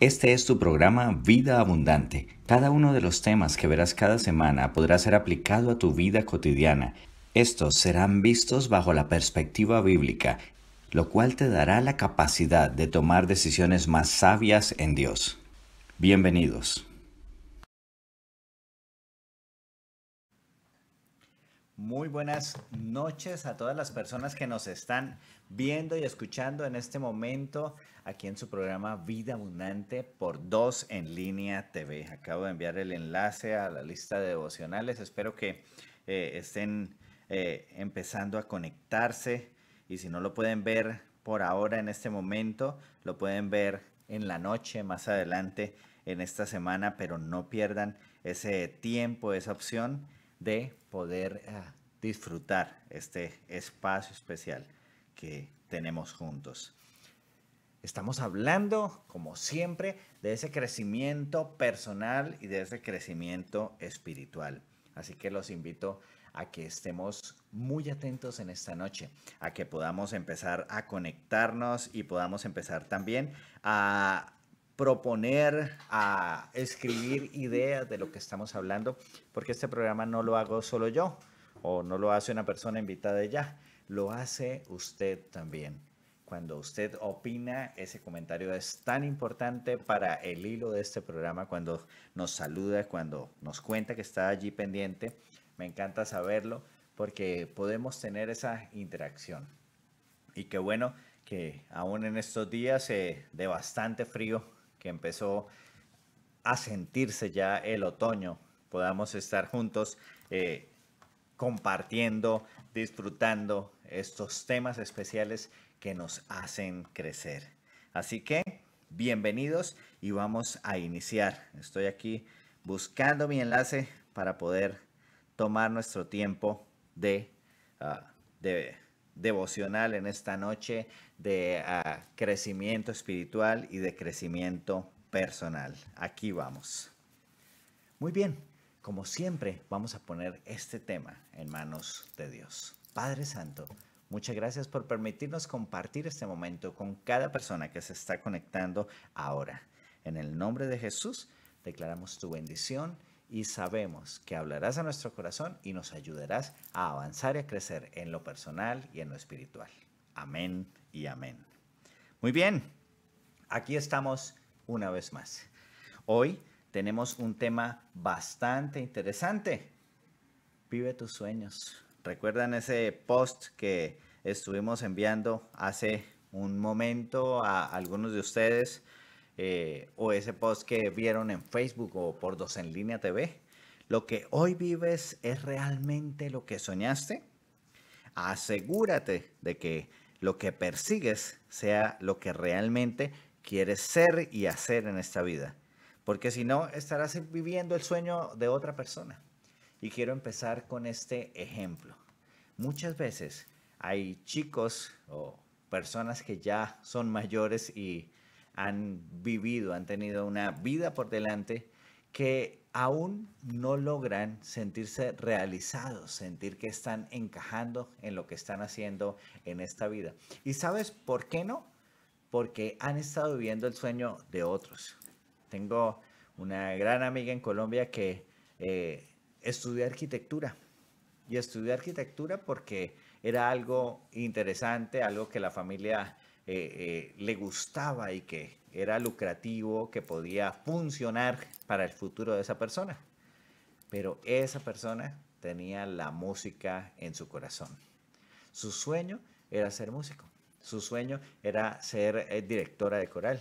Este es tu programa Vida Abundante. Cada uno de los temas que verás cada semana podrá ser aplicado a tu vida cotidiana. Estos serán vistos bajo la perspectiva bíblica, lo cual te dará la capacidad de tomar decisiones más sabias en Dios. Bienvenidos. Muy buenas noches a todas las personas que nos están viendo y escuchando en este momento aquí en su programa Vida Abundante por Dos en línea TV. Acabo de enviar el enlace a la lista de devocionales. Espero que eh, estén eh, empezando a conectarse y si no lo pueden ver por ahora en este momento, lo pueden ver en la noche más adelante en esta semana, pero no pierdan ese tiempo, esa opción de poder ah, disfrutar este espacio especial que tenemos juntos. Estamos hablando, como siempre, de ese crecimiento personal y de ese crecimiento espiritual. Así que los invito a que estemos muy atentos en esta noche, a que podamos empezar a conectarnos y podamos empezar también a proponer, a escribir ideas de lo que estamos hablando, porque este programa no lo hago solo yo o no lo hace una persona invitada ya, lo hace usted también. Cuando usted opina, ese comentario es tan importante para el hilo de este programa, cuando nos saluda, cuando nos cuenta que está allí pendiente, me encanta saberlo porque podemos tener esa interacción. Y qué bueno que aún en estos días se de bastante frío, que empezó a sentirse ya el otoño, podamos estar juntos eh, compartiendo, disfrutando estos temas especiales que nos hacen crecer. Así que, bienvenidos y vamos a iniciar. Estoy aquí buscando mi enlace para poder tomar nuestro tiempo de ah, devocional en esta noche de ah, crecimiento espiritual y de crecimiento personal. Aquí vamos. Muy bien, como siempre vamos a poner este tema en manos de Dios. Padre Santo, muchas gracias por permitirnos compartir este momento con cada persona que se está conectando ahora. En el nombre de Jesús, declaramos tu bendición y sabemos que hablarás a nuestro corazón y nos ayudarás a avanzar y a crecer en lo personal y en lo espiritual. Amén y amén. Muy bien, aquí estamos una vez más. Hoy tenemos un tema bastante interesante. Vive tus sueños. ¿Recuerdan ese post que estuvimos enviando hace un momento a algunos de ustedes? Eh, o ese post que vieron en Facebook o por Dos en Línea TV. Lo que hoy vives es realmente lo que soñaste. Asegúrate de que lo que persigues sea lo que realmente quieres ser y hacer en esta vida. Porque si no, estarás viviendo el sueño de otra persona. Y quiero empezar con este ejemplo. Muchas veces hay chicos o personas que ya son mayores y han vivido, han tenido una vida por delante que aún no logran sentirse realizados, sentir que están encajando en lo que están haciendo en esta vida. ¿Y sabes por qué no? Porque han estado viviendo el sueño de otros. Tengo una gran amiga en Colombia que eh, estudió arquitectura. Y estudió arquitectura porque era algo interesante, algo que la familia eh, le gustaba y que era lucrativo, que podía funcionar para el futuro de esa persona. Pero esa persona tenía la música en su corazón. Su sueño era ser músico. Su sueño era ser eh, directora de coral.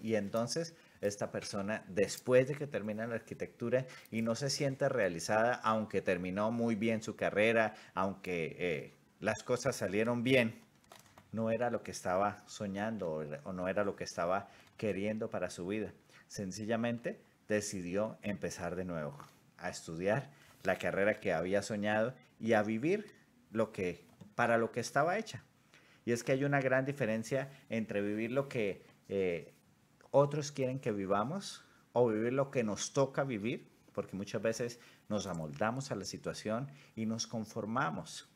Y entonces esta persona, después de que termina la arquitectura y no se siente realizada, aunque terminó muy bien su carrera, aunque eh, las cosas salieron bien, no era lo que estaba soñando o no era lo que estaba queriendo para su vida. Sencillamente decidió empezar de nuevo, a estudiar la carrera que había soñado y a vivir lo que para lo que estaba hecha. Y es que hay una gran diferencia entre vivir lo que eh, otros quieren que vivamos o vivir lo que nos toca vivir, porque muchas veces nos amoldamos a la situación y nos conformamos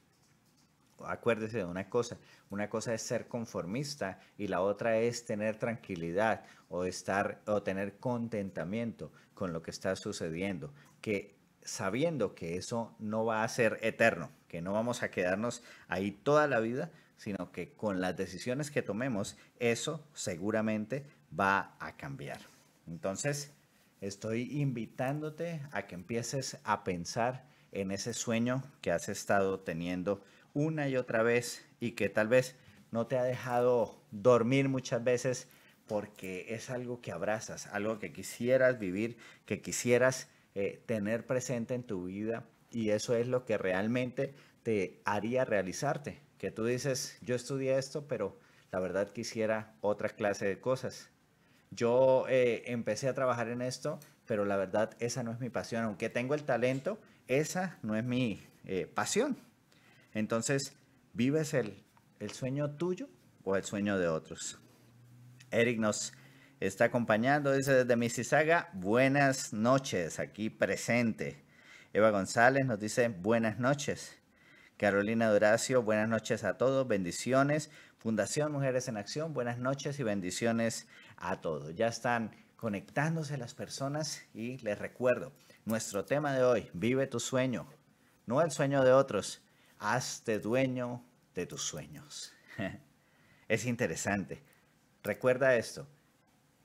acuérdese de una cosa, una cosa es ser conformista y la otra es tener tranquilidad o estar o tener contentamiento con lo que está sucediendo, que sabiendo que eso no va a ser eterno, que no vamos a quedarnos ahí toda la vida, sino que con las decisiones que tomemos, eso seguramente va a cambiar. Entonces, estoy invitándote a que empieces a pensar en ese sueño que has estado teniendo una y otra vez y que tal vez no te ha dejado dormir muchas veces porque es algo que abrazas, algo que quisieras vivir, que quisieras eh, tener presente en tu vida y eso es lo que realmente te haría realizarte. Que tú dices, yo estudié esto, pero la verdad quisiera otra clase de cosas. Yo eh, empecé a trabajar en esto, pero la verdad esa no es mi pasión. Aunque tengo el talento, esa no es mi eh, pasión. Entonces, ¿vives el, sueño tuyo o el sueño de otros? Eric nos está acompañando, dice desde Mississauga, buenas noches, aquí presente. Eva González nos dice buenas noches. Carolina Duracio, buenas noches a todos, bendiciones. Fundación Mujeres en Acción, buenas noches y bendiciones a todos. Ya están conectándose las personas y les recuerdo, nuestro tema de hoy, vive tu sueño, no el sueño de otros, hazte dueño de tus sueños. es interesante. Recuerda esto,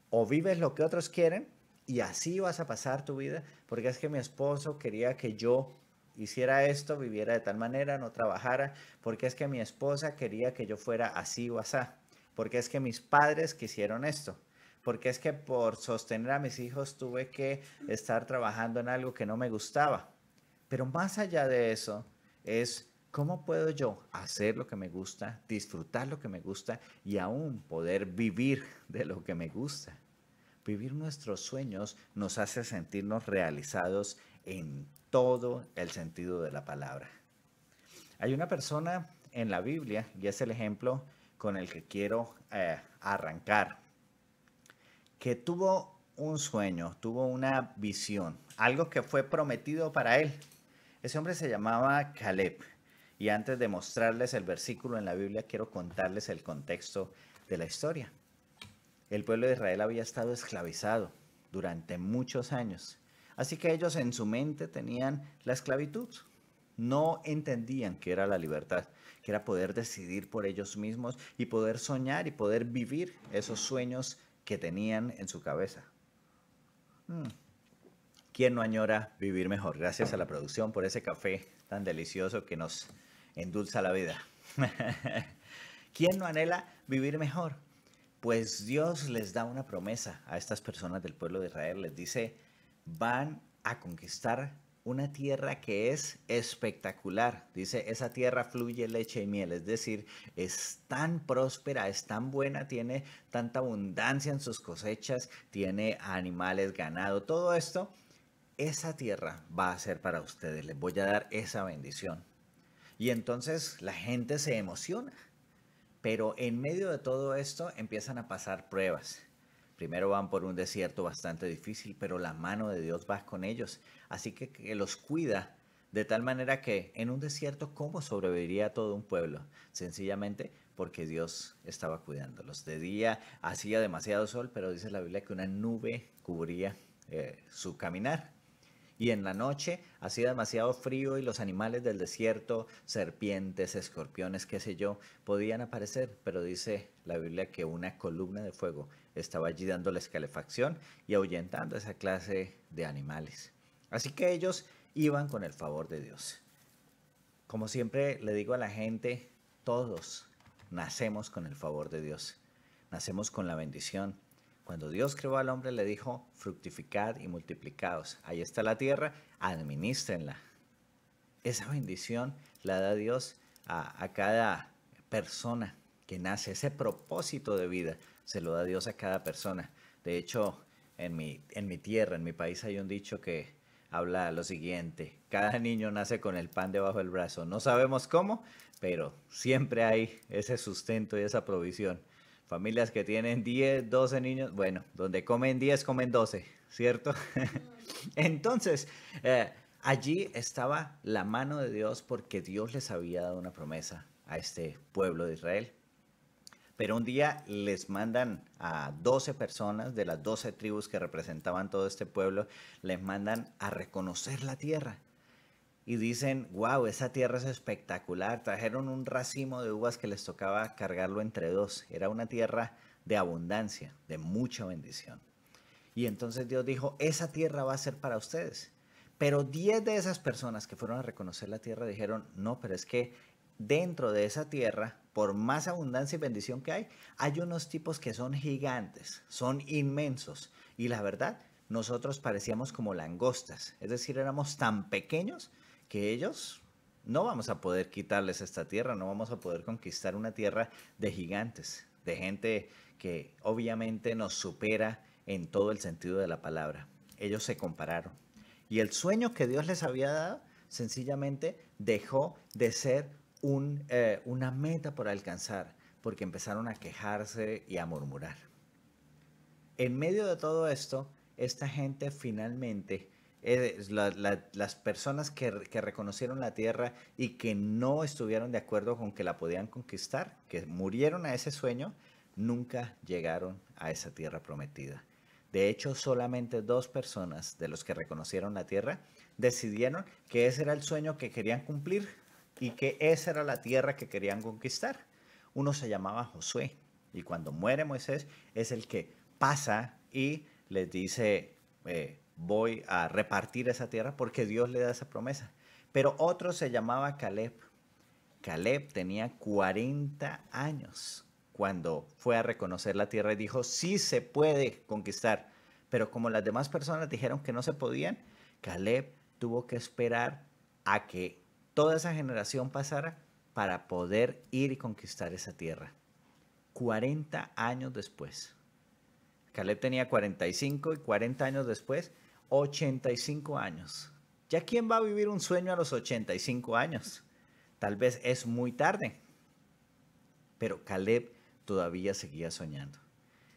o vives lo que otros quieren y así vas a pasar tu vida, porque es que mi esposo quería que yo hiciera esto, viviera de tal manera, no trabajara, porque es que mi esposa quería que yo fuera así o asá, porque es que mis padres quisieron esto, porque es que por sostener a mis hijos tuve que estar trabajando en algo que no me gustaba. Pero más allá de eso es ¿Cómo puedo yo hacer lo que me gusta, disfrutar lo que me gusta y aún poder vivir de lo que me gusta? Vivir nuestros sueños nos hace sentirnos realizados en todo el sentido de la palabra. Hay una persona en la Biblia, y es el ejemplo con el que quiero eh, arrancar, que tuvo un sueño, tuvo una visión, algo que fue prometido para él. Ese hombre se llamaba Caleb. Y antes de mostrarles el versículo en la Biblia, quiero contarles el contexto de la historia. El pueblo de Israel había estado esclavizado durante muchos años. Así que ellos en su mente tenían la esclavitud. No entendían que era la libertad, que era poder decidir por ellos mismos y poder soñar y poder vivir esos sueños que tenían en su cabeza. Hmm. ¿Quién no añora vivir mejor? Gracias a la producción por ese café tan delicioso que nos endulza la vida. ¿Quién no anhela vivir mejor? Pues Dios les da una promesa a estas personas del pueblo de Israel. Les dice, van a conquistar una tierra que es espectacular. Dice, esa tierra fluye leche y miel, es decir, es tan próspera, es tan buena, tiene tanta abundancia en sus cosechas, tiene animales, ganado, todo esto. Esa tierra va a ser para ustedes, les voy a dar esa bendición. Y entonces la gente se emociona. Pero en medio de todo esto empiezan a pasar pruebas. Primero van por un desierto bastante difícil, pero la mano de Dios va con ellos. Así que, los cuida de tal manera que en un desierto, ¿cómo sobreviviría todo un pueblo? Sencillamente porque Dios estaba cuidándolos. De día hacía demasiado sol, pero dice la Biblia que una nube cubría eh, su caminar y en la noche hacía demasiado frío y los animales del desierto, serpientes, escorpiones, qué sé yo, podían aparecer, pero dice la Biblia que una columna de fuego estaba allí dando la calefacción y ahuyentando a esa clase de animales. Así que ellos iban con el favor de Dios. Como siempre le digo a la gente, todos nacemos con el favor de Dios, nacemos con la bendición cuando Dios creó al hombre le dijo, fructificad y multiplicaos. Ahí está la tierra, administrenla. Esa bendición la da Dios a, cada persona que nace. Ese propósito de vida se lo da Dios a cada persona. De hecho, en mi, en mi tierra, en mi país, hay un dicho que habla lo siguiente. Cada niño nace con el pan debajo del brazo. No sabemos cómo, pero siempre hay ese sustento y esa provisión familias que tienen 10, 12 niños, bueno, donde comen 10, comen 12, ¿cierto? Entonces, eh, allí estaba la mano de Dios porque Dios les había dado una promesa a este pueblo de Israel. Pero un día les mandan a 12 personas de las 12 tribus que representaban todo este pueblo, les mandan a reconocer la tierra y dicen, wow, esa tierra es espectacular. Trajeron un racimo de uvas que les tocaba cargarlo entre dos. Era una tierra de abundancia, de mucha bendición. Y entonces Dios dijo, esa tierra va a ser para ustedes. Pero 10 de esas personas que fueron a reconocer la tierra dijeron, no, pero es que dentro de esa tierra, por más abundancia y bendición que hay, hay unos tipos que son gigantes, son inmensos. Y la verdad, nosotros parecíamos como langostas, es decir, éramos tan pequeños que ellos no vamos a poder quitarles esta tierra, no vamos a poder conquistar una tierra de gigantes, de gente que obviamente nos supera en todo el sentido de la palabra. Ellos se compararon. Y el sueño que Dios les había dado sencillamente dejó de ser eh, una meta por alcanzar, porque empezaron a quejarse y a murmurar. En medio de todo esto, esta gente finalmente las personas que, reconocieron la tierra y que no estuvieron de acuerdo con que la podían conquistar, que murieron a ese sueño, nunca llegaron a esa tierra prometida. De hecho, solamente dos personas de los que reconocieron la tierra decidieron que ese era el sueño que querían cumplir y que esa era la tierra que querían conquistar. Uno se llamaba Josué y cuando muere Moisés es el que pasa y les dice, eh, voy a repartir esa tierra porque Dios le da esa promesa. Pero otro se llamaba Caleb. Caleb tenía 40 años cuando fue a reconocer la tierra y dijo, sí se puede conquistar. Pero como las demás personas dijeron que no se podían, Caleb tuvo que esperar a que toda esa generación pasara para poder ir y conquistar esa tierra. 40 años después. Caleb tenía 45 y 40 años después 85 años. ¿Ya quién va a vivir un sueño a los 85 años? Tal vez es muy tarde. Pero Caleb todavía seguía soñando.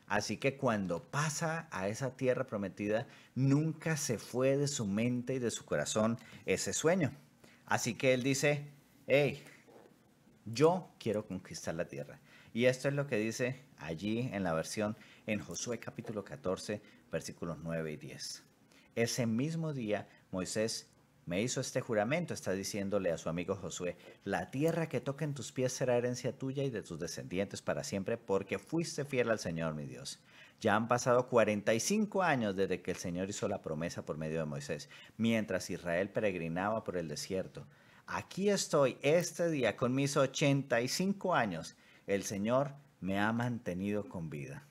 Así que cuando pasa a esa tierra prometida, nunca se fue de su mente y de su corazón ese sueño. Así que él dice, hey, yo quiero conquistar la tierra. Y esto es lo que dice allí en la versión en Josué capítulo 14, versículos 9 y 10 ese mismo día Moisés me hizo este juramento, está diciéndole a su amigo Josué, la tierra que toca en tus pies será herencia tuya y de tus descendientes para siempre, porque fuiste fiel al Señor mi Dios. Ya han pasado 45 años desde que el Señor hizo la promesa por medio de Moisés, mientras Israel peregrinaba por el desierto. Aquí estoy este día con mis 85 años. El Señor me ha mantenido con vida.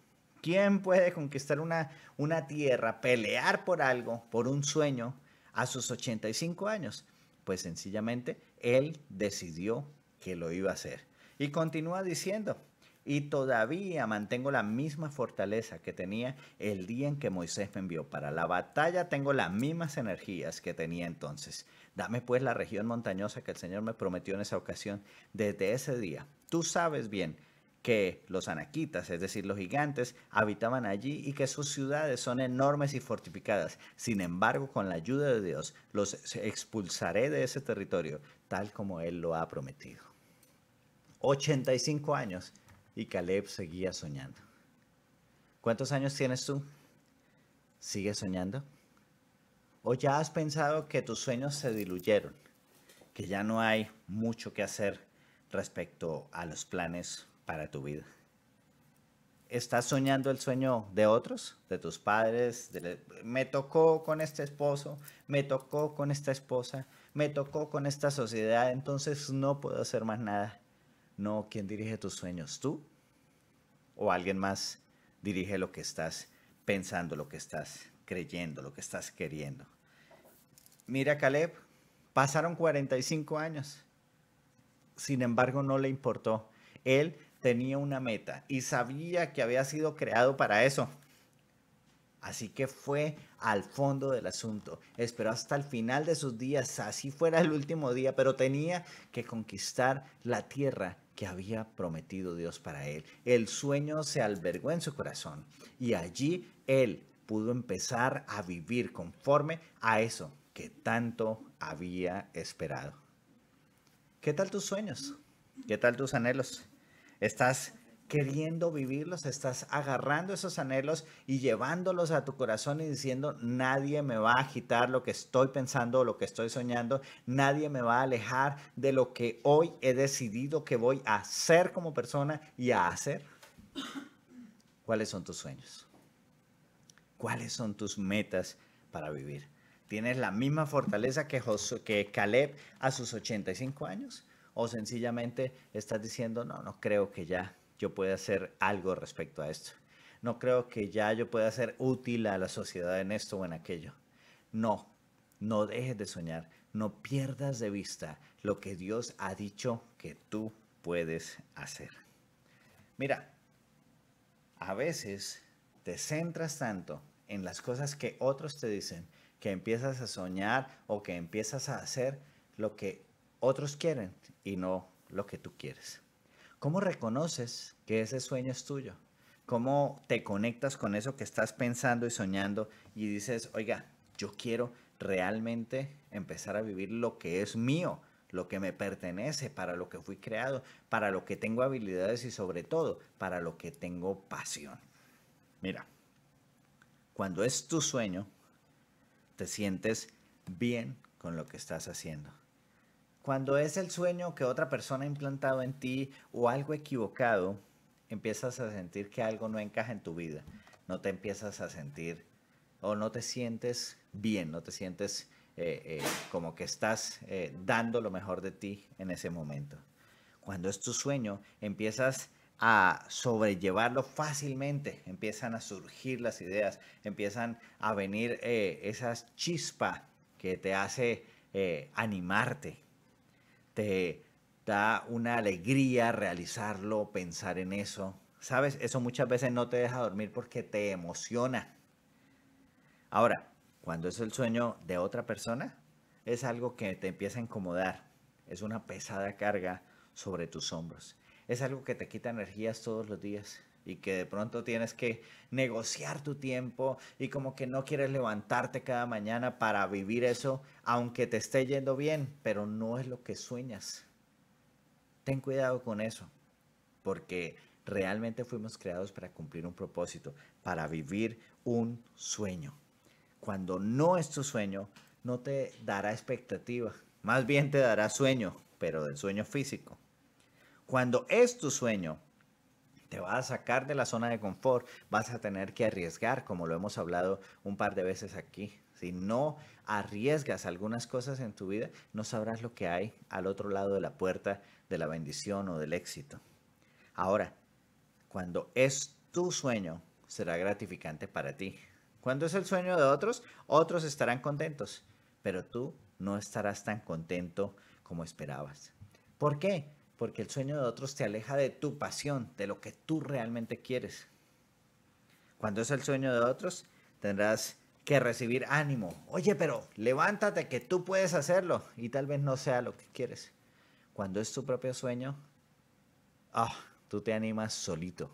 ¿Quién puede conquistar una, una tierra, pelear por algo, por un sueño, a sus 85 años? Pues sencillamente él decidió que lo iba a hacer. Y continúa diciendo, y todavía mantengo la misma fortaleza que tenía el día en que Moisés me envió. Para la batalla tengo las mismas energías que tenía entonces. Dame pues la región montañosa que el Señor me prometió en esa ocasión. Desde ese día, tú sabes bien que los anaquitas, es decir, los gigantes, habitaban allí y que sus ciudades son enormes y fortificadas. Sin embargo, con la ayuda de Dios, los expulsaré de ese territorio, tal como Él lo ha prometido. 85 años y Caleb seguía soñando. ¿Cuántos años tienes tú? ¿Sigues soñando? ¿O ya has pensado que tus sueños se diluyeron? Que ya no hay mucho que hacer respecto a los planes para tu vida. ¿Estás soñando el sueño de otros, de tus padres? me tocó con este esposo, me tocó con esta esposa, me tocó con esta sociedad, entonces no puedo hacer más nada. No, ¿quién dirige tus sueños? ¿Tú? ¿O alguien más dirige lo que estás pensando, lo que estás creyendo, lo que estás queriendo? Mira, Caleb, pasaron 45 años. Sin embargo, no le importó. Él tenía una meta y sabía que había sido creado para eso. Así que fue al fondo del asunto. Esperó hasta el final de sus días, así fuera el último día, pero tenía que conquistar la tierra que había prometido Dios para él. El sueño se albergó en su corazón y allí él pudo empezar a vivir conforme a eso que tanto había esperado. ¿Qué tal tus sueños? ¿Qué tal tus anhelos? Estás queriendo vivirlos, estás agarrando esos anhelos y llevándolos a tu corazón y diciendo, nadie me va a agitar lo que estoy pensando, lo que estoy soñando, nadie me va a alejar de lo que hoy he decidido que voy a ser como persona y a hacer. ¿Cuáles son tus sueños? ¿Cuáles son tus metas para vivir? ¿Tienes la misma fortaleza que, que Caleb a sus 85 años? o sencillamente estás diciendo, no, no creo que ya yo pueda hacer algo respecto a esto. No creo que ya yo pueda ser útil a la sociedad en esto o en aquello. No, no dejes de soñar, no pierdas de vista lo que Dios ha dicho que tú puedes hacer. Mira, a veces te centras tanto en las cosas que otros te dicen, que empiezas a soñar o que empiezas a hacer lo que otros quieren y no lo que tú quieres. ¿Cómo reconoces que ese sueño es tuyo? ¿Cómo te conectas con eso que estás pensando y soñando y dices, oiga, yo quiero realmente empezar a vivir lo que es mío, lo que me pertenece, para lo que fui creado, para lo que tengo habilidades y sobre todo para lo que tengo pasión? Mira, cuando es tu sueño, te sientes bien con lo que estás haciendo cuando es el sueño que otra persona ha implantado en ti o algo equivocado, empiezas a sentir que algo no encaja en tu vida. No te empiezas a sentir o no te sientes bien, no te sientes eh, eh, como que estás eh, dando lo mejor de ti en ese momento. Cuando es tu sueño, empiezas a sobrellevarlo fácilmente, empiezan a surgir las ideas, empiezan a venir esas chispa que te hace animarte, te da una alegría realizarlo, pensar en eso. ¿Sabes? Eso muchas veces no te deja dormir porque te emociona. Ahora, cuando es el sueño de otra persona, es algo que te empieza a incomodar. Es una pesada carga sobre tus hombros. Es algo que te quita energías todos los días y que de pronto tienes que negociar tu tiempo y como que no quieres levantarte cada mañana para vivir eso, aunque te esté yendo bien, pero no es lo que sueñas. Ten cuidado con eso, porque realmente fuimos creados para cumplir un propósito, para vivir un sueño. Cuando no es tu sueño, no te dará expectativa, más bien te dará sueño, pero del sueño físico. Cuando es tu sueño, te a sacar de la zona de confort, vas a tener que arriesgar, como lo hemos hablado un par de veces aquí. Si no arriesgas algunas cosas en tu vida, no sabrás lo que hay al otro lado de la puerta de la bendición o del éxito. Ahora, cuando es tu sueño, será gratificante para ti. Cuando es el sueño de otros, otros estarán contentos, pero tú no estarás tan contento como esperabas. ¿Por qué? porque el sueño de otros te aleja de tu pasión, de lo que tú realmente quieres. Cuando es el sueño de otros, tendrás que recibir ánimo. Oye, pero levántate que tú puedes hacerlo y tal vez no sea lo que quieres. Cuando es tu propio sueño, ah, tú te animas solito.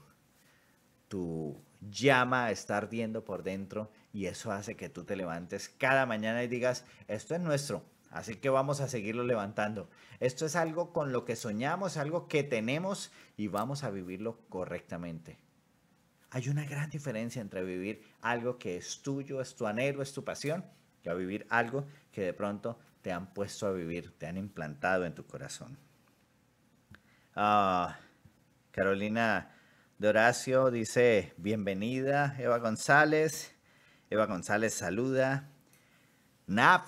Tu llama está ardiendo por dentro y eso hace que tú te levantes cada mañana y digas, esto es nuestro, Así que vamos a seguirlo levantando. Esto es algo con lo que soñamos, algo que tenemos y vamos a vivirlo correctamente. Hay una gran diferencia entre vivir algo que es tuyo, es tu anhelo, es tu pasión, que a vivir algo que de pronto te han puesto a vivir, te han implantado en tu corazón. Ah, Carolina de Horacio dice, bienvenida Eva González. Eva González saluda. Nap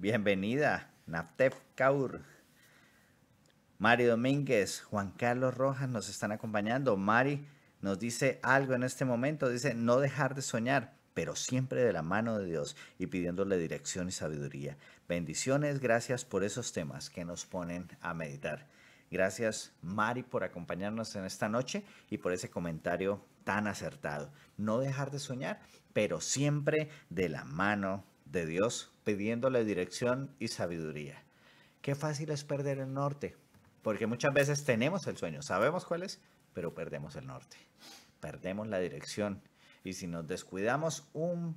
Bienvenida, Naftef Kaur. Mari Domínguez, Juan Carlos Rojas nos están acompañando. Mari nos dice algo en este momento, dice no dejar de soñar, pero siempre de la mano de Dios y pidiéndole dirección y sabiduría. Bendiciones, gracias por esos temas que nos ponen a meditar. Gracias Mari por acompañarnos en esta noche y por ese comentario tan acertado. No dejar de soñar, pero siempre de la mano de Dios pidiéndole dirección y sabiduría. Qué fácil es perder el norte, porque muchas veces tenemos el sueño, sabemos cuál es, pero perdemos el norte, perdemos la dirección. Y si nos descuidamos un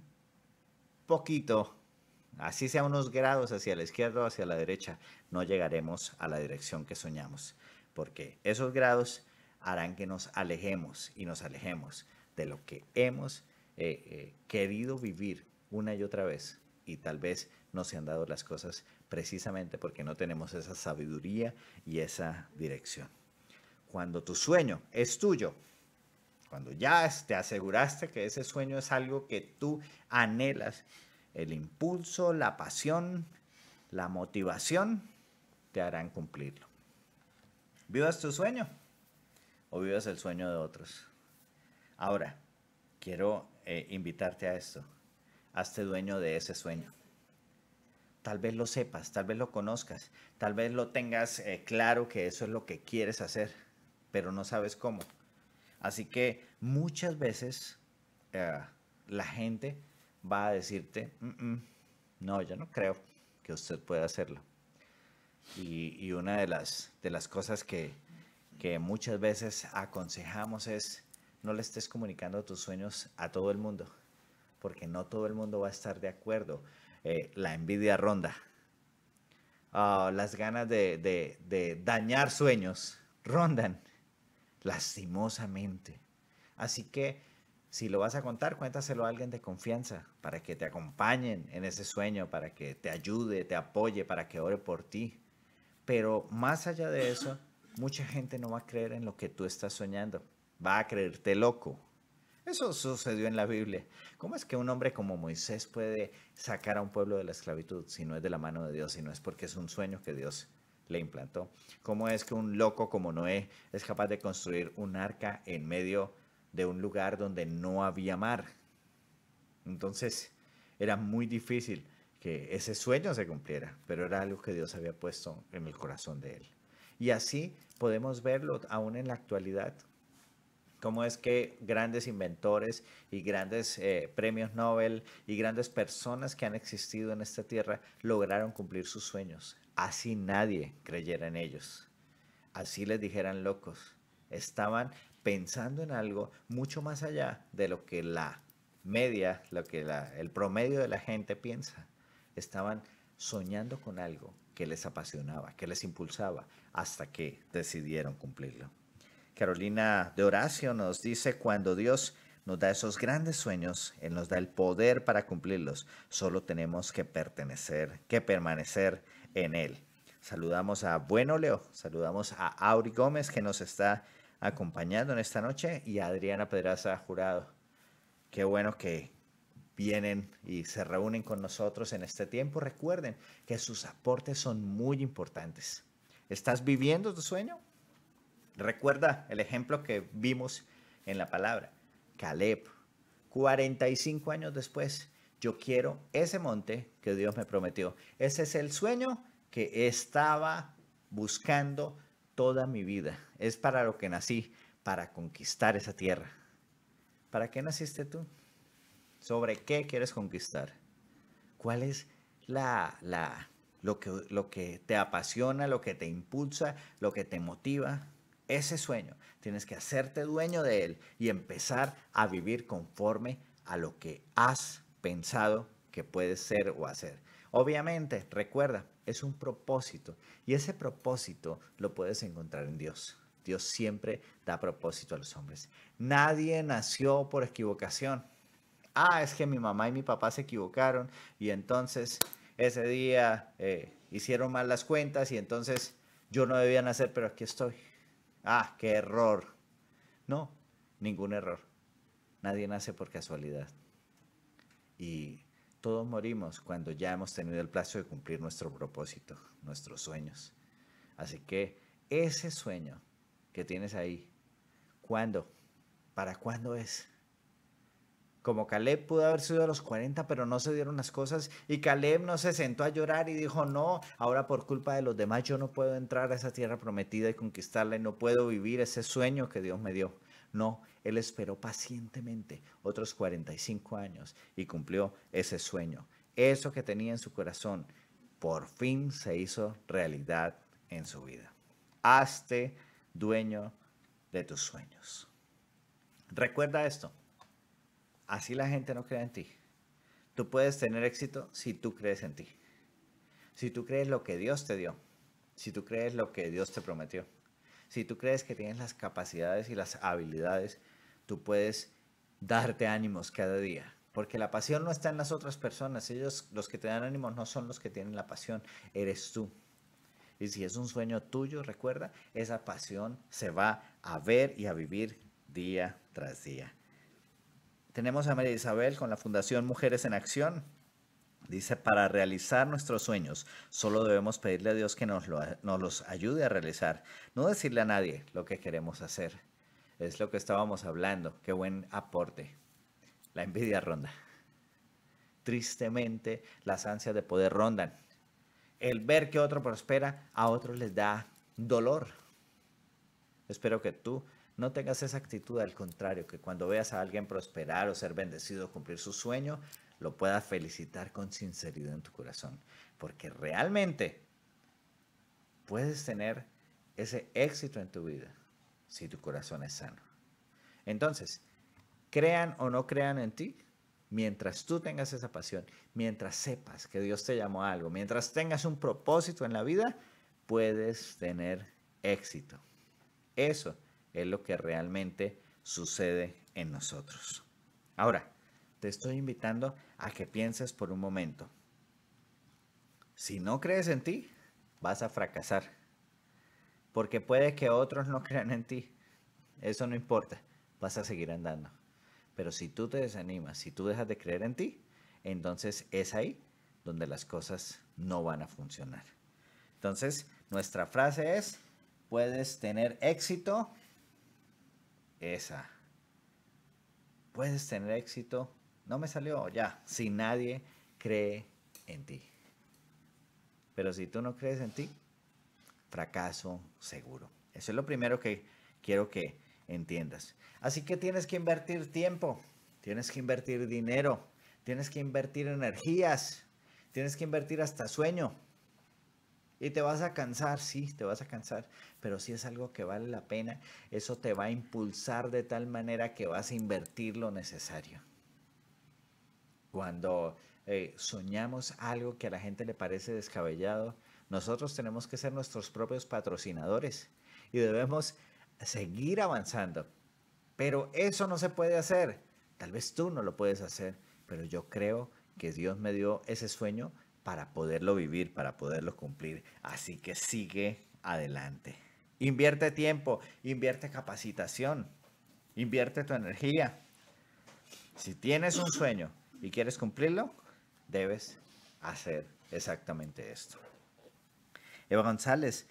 poquito, así sea unos grados hacia la izquierda o hacia la derecha, no llegaremos a la dirección que soñamos, porque esos grados harán que nos alejemos y nos alejemos de lo que hemos eh, eh, querido vivir una y otra vez y tal vez no se han dado las cosas precisamente porque no tenemos esa sabiduría y esa dirección. Cuando tu sueño es tuyo, cuando ya te aseguraste que ese sueño es algo que tú anhelas, el impulso, la pasión, la motivación te harán cumplirlo. ¿Vivas tu sueño o vivas el sueño de otros? Ahora, quiero eh, invitarte a esto hazte dueño de ese sueño. Tal vez lo sepas, tal vez lo conozcas, tal vez lo tengas eh, claro que eso es lo que quieres hacer, pero no sabes cómo. Así que muchas veces eh, la gente va a decirte, no, yo no creo que usted pueda hacerlo. Y, una de las, de las cosas que muchas veces aconsejamos es, no le estés comunicando tus sueños a todo el mundo porque no todo el mundo va a estar de acuerdo. Eh, la envidia ronda. Ah, las ganas de, de dañar sueños rondan, lastimosamente. Así que si lo vas a contar, cuéntaselo a alguien de confianza para que te acompañen en ese sueño, para que te ayude, te apoye, para que ore por ti. Pero más allá de eso, mucha gente no va a creer en lo que tú estás soñando. Va a creerte loco, eso sucedió en la Biblia. ¿Cómo es que un hombre como Moisés puede sacar a un pueblo de la esclavitud si no es de la mano de Dios, si no es porque es un sueño que Dios le implantó? ¿Cómo es que un loco como Noé es capaz de construir un arca en medio de un lugar donde no había mar? Entonces, era muy difícil que ese sueño se cumpliera, pero era algo que Dios había puesto en el corazón de él. Y así podemos verlo aún en la actualidad cómo es que grandes inventores y grandes eh, premios Nobel y grandes personas que han existido en esta tierra lograron cumplir sus sueños. Así nadie creyera en ellos. Así les dijeran locos. Estaban pensando en algo mucho más allá de lo que la media, lo que el promedio de la gente piensa. Estaban soñando con algo que les apasionaba, que les impulsaba, hasta que decidieron cumplirlo. Carolina de Horacio nos dice, cuando Dios nos da esos grandes sueños, Él nos da el poder para cumplirlos, solo tenemos que pertenecer, que permanecer en Él. Saludamos a Bueno Leo, saludamos a Auri Gómez que nos está acompañando en esta noche y a Adriana Pedraza Jurado. Qué bueno que vienen y se reúnen con nosotros en este tiempo. Recuerden que sus aportes son muy importantes. ¿Estás viviendo tu sueño? Recuerda el ejemplo que vimos en la palabra, Caleb. 45 años después, yo quiero ese monte que Dios me prometió. Ese es el sueño que estaba buscando toda mi vida. Es para lo que nací, para conquistar esa tierra. ¿Para qué naciste tú? ¿Sobre qué quieres conquistar? ¿Cuál es la, lo que te apasiona, lo que te impulsa, lo que te motiva? ese sueño, tienes que hacerte dueño de él y empezar a vivir conforme a lo que has pensado que puedes ser o hacer. Obviamente, recuerda, es un propósito y ese propósito lo puedes encontrar en Dios. Dios siempre da propósito a los hombres. Nadie nació por equivocación. Ah, es que mi mamá y mi papá se equivocaron y entonces ese día eh, hicieron mal las cuentas y entonces yo no debía nacer, pero aquí estoy. Ah, qué error. No, ningún error. Nadie nace por casualidad. Y todos morimos cuando ya hemos tenido el plazo de cumplir nuestro propósito, nuestros sueños. Así que ese sueño que tienes ahí, ¿cuándo? ¿Para cuándo es? Como Caleb pudo haber sido a los 40, pero no se dieron las cosas y Caleb no se sentó a llorar y dijo, no, ahora por culpa de los demás yo no puedo entrar a esa tierra prometida y conquistarla y no puedo vivir ese sueño que Dios me dio. No, él esperó pacientemente otros 45 años y cumplió ese sueño. Eso que tenía en su corazón por fin se hizo realidad en su vida. Hazte dueño de tus sueños. Recuerda esto así la gente no cree en ti. Tú puedes tener éxito si tú crees en ti. Si tú crees lo que Dios te dio. Si tú crees lo que Dios te prometió. Si tú crees que tienes las capacidades y las habilidades, tú puedes darte ánimos cada día. Porque la pasión no está en las otras personas. Ellos, los que te dan ánimos, no son los que tienen la pasión. Eres tú. Y si es un sueño tuyo, recuerda, esa pasión se va a ver y a vivir día tras día tenemos a María Isabel con la Fundación Mujeres en Acción. Dice, para realizar nuestros sueños, solo debemos pedirle a Dios que nos, los ayude a realizar. No decirle a nadie lo que queremos hacer. Es lo que estábamos hablando. Qué buen aporte. La envidia ronda. Tristemente, las ansias de poder rondan. El ver que otro prospera, a otros les da dolor. Espero que tú no tengas esa actitud, al contrario, que cuando veas a alguien prosperar o ser bendecido, cumplir su sueño, lo puedas felicitar con sinceridad en tu corazón. Porque realmente puedes tener ese éxito en tu vida si tu corazón es sano. Entonces, crean o no crean en ti, mientras tú tengas esa pasión, mientras sepas que Dios te llamó a algo, mientras tengas un propósito en la vida, puedes tener éxito. Eso es lo que realmente sucede en nosotros. Ahora, te estoy invitando a que pienses por un momento. Si no crees en ti, vas a fracasar. Porque puede que otros no crean en ti. Eso no importa. Vas a seguir andando. Pero si tú te desanimas, si tú dejas de creer en ti, entonces es ahí donde las cosas no van a funcionar. Entonces, nuestra frase es, puedes tener éxito esa. Puedes tener éxito. No me salió ya. Si nadie cree en ti. Pero si tú no crees en ti, fracaso seguro. Eso es lo primero que quiero que entiendas. Así que tienes que invertir tiempo, tienes que invertir dinero, tienes que invertir energías, tienes que invertir hasta sueño. Y te vas a cansar, sí, te vas a cansar pero si es algo que vale la pena, eso te va a impulsar de tal manera que vas a invertir lo necesario. Cuando eh, soñamos algo que a la gente le parece descabellado, nosotros tenemos que ser nuestros propios patrocinadores y debemos seguir avanzando. Pero eso no se puede hacer. Tal vez tú no lo puedes hacer, pero yo creo que Dios me dio ese sueño para poderlo vivir, para poderlo cumplir. Así que sigue adelante. Invierte tiempo, invierte capacitación, invierte tu energía. Si tienes un sueño y quieres cumplirlo, debes hacer exactamente esto. Eva González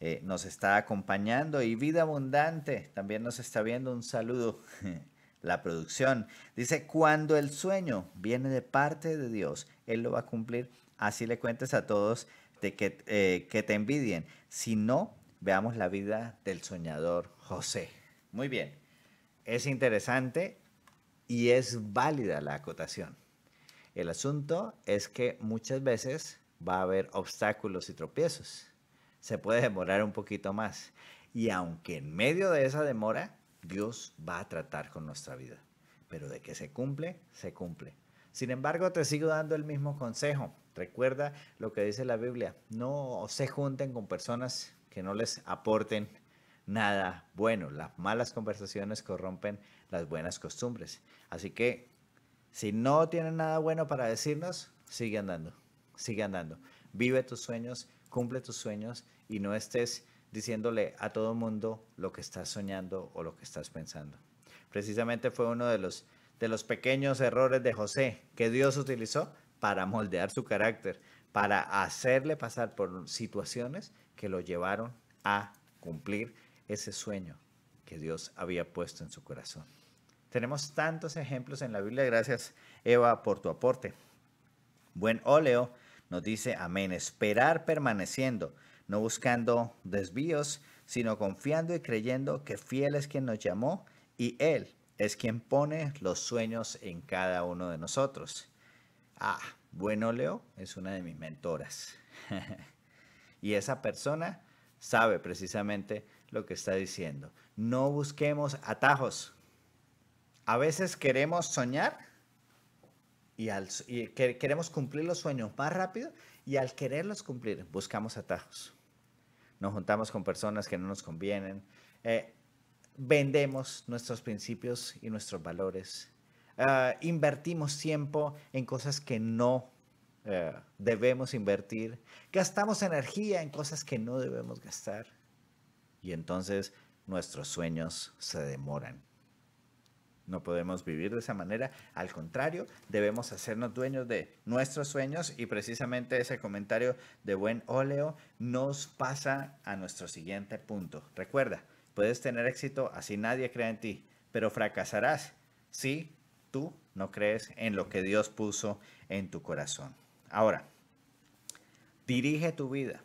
eh, nos está acompañando y Vida Abundante también nos está viendo. Un saludo. La producción dice, cuando el sueño viene de parte de Dios, Él lo va a cumplir. Así le cuentes a todos de que, eh, que te envidien. Si no, veamos la vida del soñador José. Muy bien, es interesante y es válida la acotación. El asunto es que muchas veces va a haber obstáculos y tropiezos. Se puede demorar un poquito más. Y aunque en medio de esa demora, Dios va a tratar con nuestra vida. Pero de que se cumple, se cumple. Sin embargo, te sigo dando el mismo consejo. Recuerda lo que dice la Biblia. No se junten con personas que no les aporten nada bueno. Las malas conversaciones corrompen las buenas costumbres. Así que si no tienen nada bueno para decirnos, sigue andando, sigue andando. Vive tus sueños, cumple tus sueños y no estés diciéndole a todo el mundo lo que estás soñando o lo que estás pensando. Precisamente fue uno de los, de los pequeños errores de José que Dios utilizó para moldear su carácter para hacerle pasar por situaciones que lo llevaron a cumplir ese sueño que Dios había puesto en su corazón. Tenemos tantos ejemplos en la Biblia. Gracias, Eva, por tu aporte. Buen óleo nos dice, amén, esperar permaneciendo, no buscando desvíos, sino confiando y creyendo que fiel es quien nos llamó y Él es quien pone los sueños en cada uno de nosotros. Ah, bueno, Leo es una de mis mentoras. y esa persona sabe precisamente lo que está diciendo. No busquemos atajos. A veces queremos soñar y, al, queremos cumplir los sueños más rápido y al quererlos cumplir buscamos atajos. Nos juntamos con personas que no nos convienen. Eh, vendemos nuestros principios y nuestros valores Ah, invertimos tiempo en cosas que no eh, debemos invertir, gastamos energía en cosas que no debemos gastar y entonces nuestros sueños se demoran. No podemos vivir de esa manera. Al contrario, debemos hacernos dueños de nuestros sueños y precisamente ese comentario de buen óleo nos pasa a nuestro siguiente punto. Recuerda, puedes tener éxito así nadie crea en ti, pero fracasarás Sí tú no crees en lo que Dios puso en tu corazón. Ahora, dirige tu vida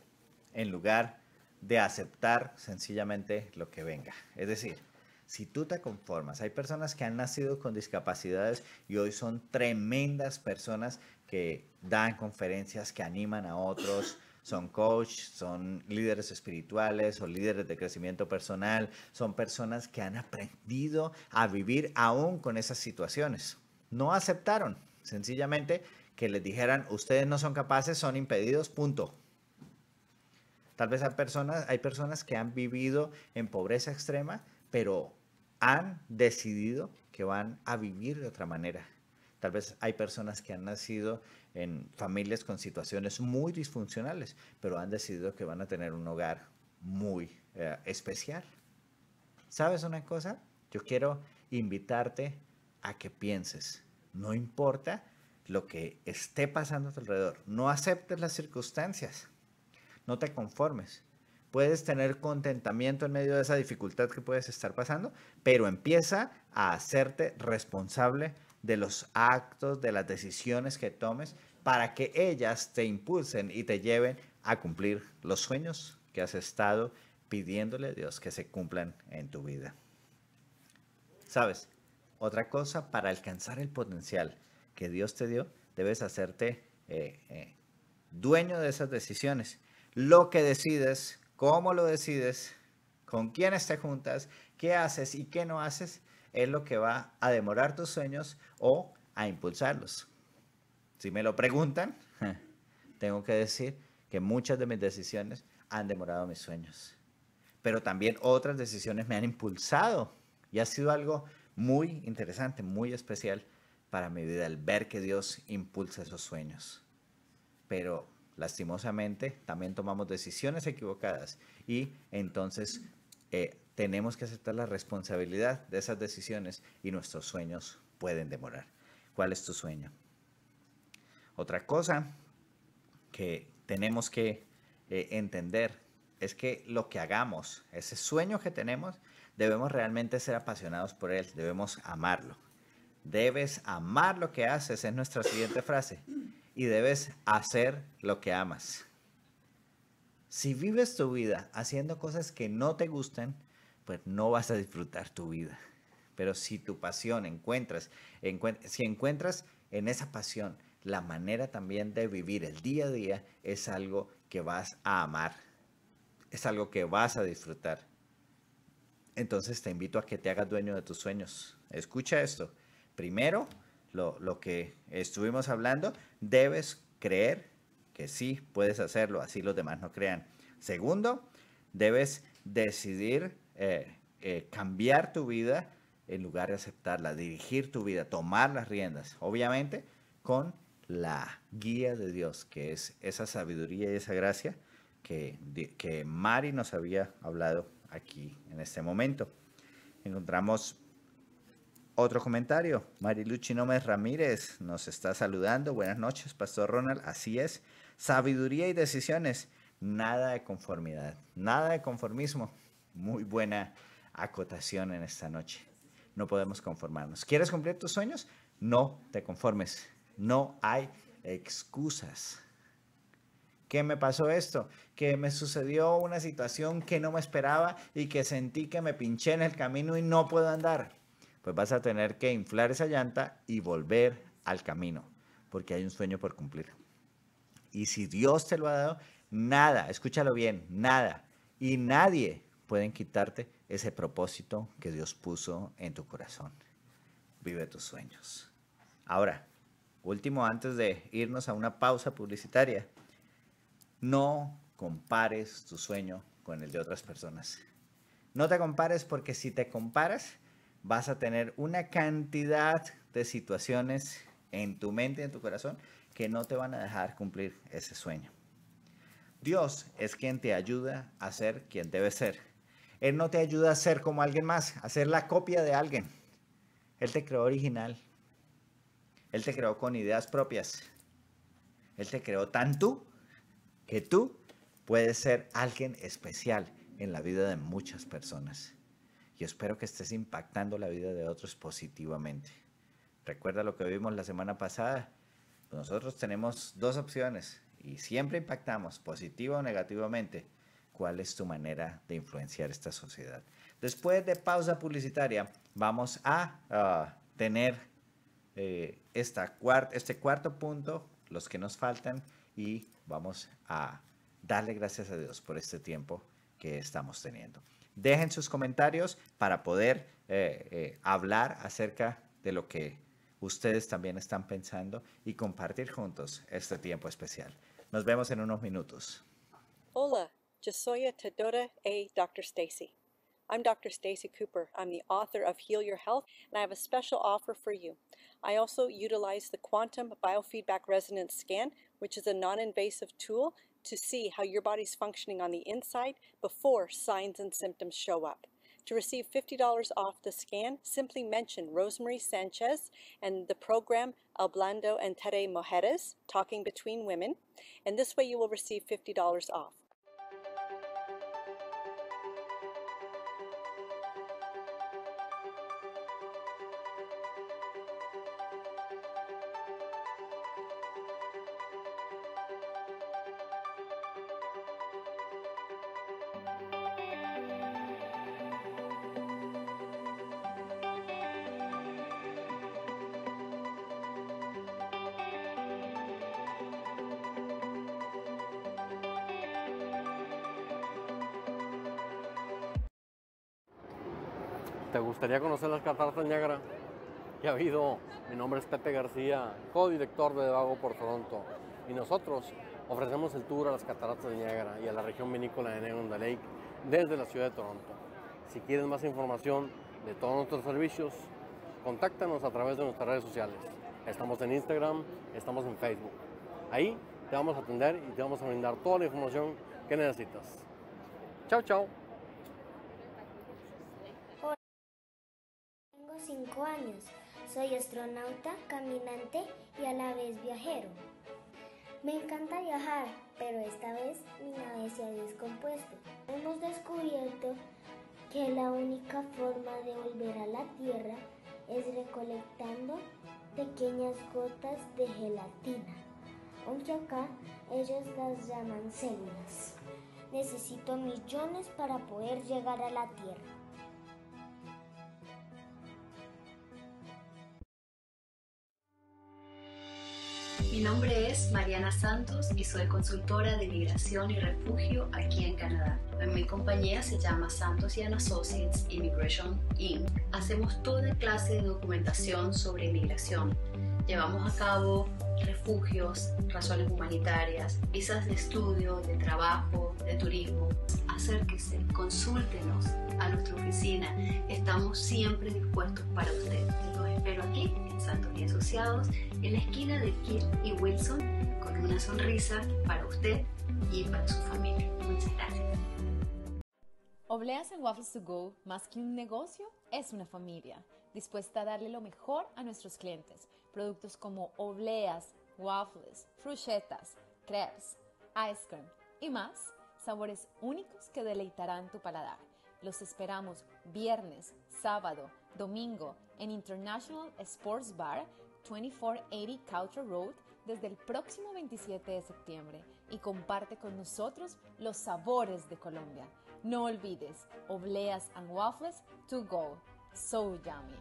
en lugar de aceptar sencillamente lo que venga. Es decir, si tú te conformas, hay personas que han nacido con discapacidades y hoy son tremendas personas que dan conferencias, que animan a otros, son coach, son líderes espirituales, son líderes de crecimiento personal, son personas que han aprendido a vivir aún con esas situaciones. No aceptaron sencillamente que les dijeran, ustedes no son capaces, son impedidos, punto. Tal vez hay personas, hay personas que han vivido en pobreza extrema, pero han decidido que van a vivir de otra manera. Tal vez hay personas que han nacido en familias con situaciones muy disfuncionales, pero han decidido que van a tener un hogar muy eh, especial. ¿Sabes una cosa? Yo quiero invitarte a que pienses, no importa lo que esté pasando a tu alrededor, no aceptes las circunstancias, no te conformes. Puedes tener contentamiento en medio de esa dificultad que puedes estar pasando, pero empieza a hacerte responsable de los actos, de las decisiones que tomes, para que ellas te impulsen y te lleven a cumplir los sueños que has estado pidiéndole a Dios que se cumplan en tu vida. ¿Sabes? Otra cosa, para alcanzar el potencial que Dios te dio, debes hacerte eh, eh, dueño de esas decisiones. Lo que decides, cómo lo decides, con quiénes te juntas, qué haces y qué no haces, es lo que va a demorar tus sueños o a impulsarlos. Si me lo preguntan, tengo que decir que muchas de mis decisiones han demorado mis sueños. Pero también otras decisiones me han impulsado. Y ha sido algo muy interesante, muy especial para mi vida, el ver que Dios impulsa esos sueños. Pero lastimosamente también tomamos decisiones equivocadas y entonces eh, tenemos que aceptar la responsabilidad de esas decisiones y nuestros sueños pueden demorar. ¿Cuál es tu sueño? Otra cosa que tenemos que eh, entender es que lo que hagamos, ese sueño que tenemos, debemos realmente ser apasionados por él, debemos amarlo. Debes amar lo que haces, es nuestra siguiente frase. Y debes hacer lo que amas. Si vives tu vida haciendo cosas que no te gustan, pues no vas a disfrutar tu vida. Pero si tu pasión encuentras, si encuentras en esa pasión la manera también de vivir el día a día, es algo que vas a amar, es algo que vas a disfrutar. Entonces te invito a que te hagas dueño de tus sueños. Escucha esto. Primero, lo, lo que estuvimos hablando, debes creer que sí puedes hacerlo, así los demás no crean. Segundo, debes decidir eh, eh, cambiar tu vida en lugar de aceptarla, dirigir tu vida, tomar las riendas, obviamente con la guía de Dios, que es esa sabiduría y esa gracia que, que Mari nos había hablado aquí en este momento. Encontramos otro comentario. Mari Luchinómez Ramírez nos está saludando. Buenas noches, Pastor Ronald. Así es. Sabiduría y decisiones. Nada de conformidad. Nada de conformismo. Muy buena acotación en esta noche. No podemos conformarnos. ¿Quieres cumplir tus sueños? No te conformes. No hay excusas. ¿Qué me pasó esto? ¿Qué me sucedió una situación que no me esperaba y que sentí que me pinché en el camino y no puedo andar. Pues vas a tener que inflar esa llanta y volver al camino, porque hay un sueño por cumplir. Y si Dios te lo ha dado, nada, escúchalo bien, nada y nadie pueden quitarte ese propósito que Dios puso en tu corazón. Vive tus sueños. Ahora, último, antes de irnos a una pausa publicitaria, no compares tu sueño con el de otras personas. No te compares porque si te comparas vas a tener una cantidad de situaciones en tu mente y en tu corazón que no te van a dejar cumplir ese sueño. Dios es quien te ayuda a ser quien debe ser él no te ayuda a ser como alguien más, a ser la copia de alguien. Él te creó original. Él te creó con ideas propias. Él te creó tanto. tú que tú puedes ser alguien especial en la vida de muchas personas. Y espero que estés impactando la vida de otros positivamente. Recuerda lo que vimos la semana pasada. Nosotros tenemos dos opciones y siempre impactamos Positivo o negativamente cuál es tu manera de influenciar esta sociedad. Después de pausa publicitaria, vamos a ah, tener eh, esta este cuarto punto, los que nos faltan, y vamos a darle gracias a Dios por este tiempo que estamos teniendo. Dejen sus comentarios para poder eh, eh, hablar acerca de lo que ustedes también están pensando y compartir juntos este tiempo especial. Nos vemos en unos minutos. Hola. Josoya Tadora A. Dr. Stacy. I'm Dr. Stacy Cooper. I'm the author of Heal Your Health, and I have a special offer for you. I also utilize the Quantum Biofeedback Resonance Scan, which is a non-invasive tool to see how your body's functioning on the inside before signs and symptoms show up. To receive $50 off the scan, simply mention Rosemary Sanchez and the program and entre Mujeres, Talking Between Women, and this way you will receive $50 off. ¿Quería conocer las cataratas Niagara? Niágara? ha habido? Mi nombre es Pepe García, co-director de Vago por Toronto. Y nosotros ofrecemos el tour a las cataratas de Niágara y a la región vinícola de Neon Lake desde la ciudad de Toronto. Si quieres más información de todos nuestros servicios, contáctanos a través de nuestras redes sociales. Estamos en Instagram, estamos en Facebook. Ahí te vamos a atender y te vamos a brindar toda la información que necesitas. Chao, chao. años. Soy astronauta, caminante y a la vez viajero. Me encanta viajar, pero esta vez mi nave se ha descompuesto. Hemos descubierto que la única forma de volver a la Tierra es recolectando pequeñas gotas de gelatina, aunque acá ellos las llaman células. Necesito millones para poder llegar a la Tierra. Mi nombre es Mariana Santos y soy consultora de migración y refugio aquí en Canadá. Mi compañía se llama Santos y Associates Immigration Inc. Hacemos toda clase de documentación sobre inmigración. Llevamos a cabo refugios, razones humanitarias, visas de estudio, de trabajo, de turismo. Acérquese, consúltenos a nuestra oficina. Estamos siempre dispuestos para usted. Pero aquí en Santo y Asociados, en la esquina de Kirk y Wilson, con una sonrisa para usted y para su familia. Muchas gracias. Obleas en Waffles to Go, más que un negocio, es una familia dispuesta a darle lo mejor a nuestros clientes. Productos como obleas, waffles, fruchetas, crepes, ice cream y más, sabores únicos que deleitarán tu paladar. Los esperamos viernes, sábado, domingo en International Sports Bar 2480 Coucher Road desde el próximo 27 de septiembre y comparte con nosotros los sabores de Colombia. No olvides, obleas and waffles to go. So yummy.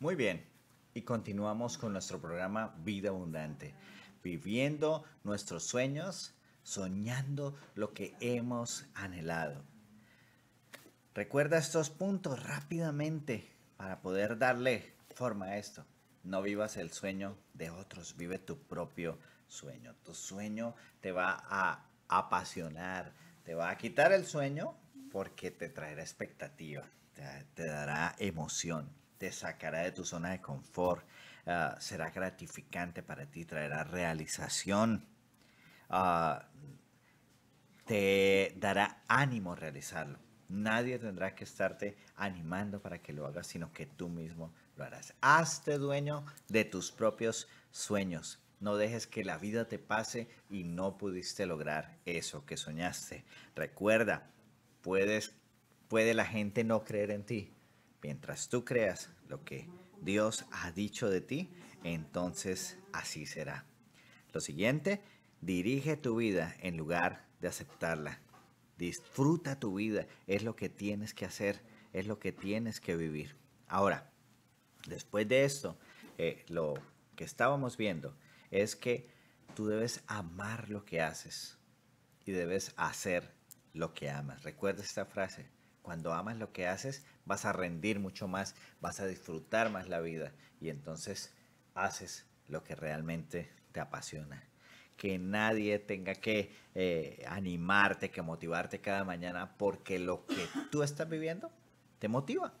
Muy bien, y continuamos con nuestro programa Vida Abundante, viviendo nuestros sueños, soñando lo que hemos anhelado. Recuerda estos puntos rápidamente para poder darle forma a esto. No vivas el sueño de otros, vive tu propio sueño. Tu sueño te va a apasionar, te va a quitar el sueño porque te traerá expectativa, te, dará emoción, te sacará de tu zona de confort, ah, será gratificante para ti, traerá realización, ah, te dará ánimo realizarlo Nadie tendrá que estarte animando para que lo hagas, sino que tú mismo lo harás. Hazte dueño de tus propios sueños. No dejes que la vida te pase y no pudiste lograr eso que soñaste. Recuerda, puede la gente no creer en ti. Mientras tú creas lo que Dios ha dicho de ti, entonces así será. Lo siguiente, dirige tu vida en lugar de aceptarla. Disfruta tu vida, es lo que tienes que hacer, es lo que tienes que vivir. Ahora, después de esto, eh, lo que estábamos viendo es que tú debes amar lo que haces y debes hacer lo que amas. Recuerda esta frase, cuando amas lo que haces, vas a rendir mucho más, vas a disfrutar más la vida y entonces haces lo que realmente te apasiona que nadie tenga que eh, animarte, que motivarte cada mañana, porque lo que tú estás viviendo te motiva.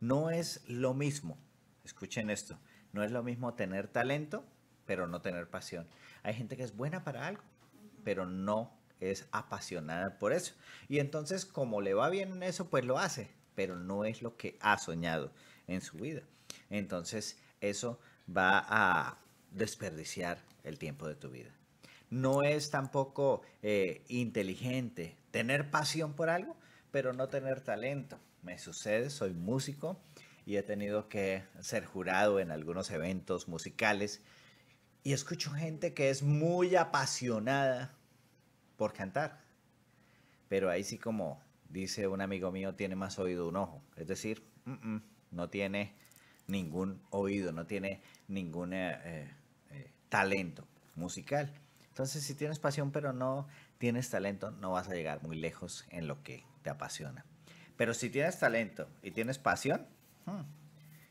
No es lo mismo, escuchen esto, no es lo mismo tener talento, pero no tener pasión. Hay gente que es buena para algo, pero no es apasionada por eso. Y entonces, como le va bien en eso, pues lo hace, pero no es lo que ha soñado en su vida. Entonces, eso va a desperdiciar el tiempo de tu vida. No es tampoco eh, inteligente tener pasión por algo, pero no tener talento. Me sucede, soy músico y he tenido que ser jurado en algunos eventos musicales y escucho gente que es muy apasionada por cantar. Pero ahí sí como dice un amigo mío, tiene más oído un ojo. Es decir, mm, mm, no tiene ningún oído, no tiene ninguna... Eh, talento musical. Entonces, si tienes pasión pero no tienes talento, no vas a llegar muy lejos en lo que te apasiona. Pero si tienes talento y tienes pasión, hmm,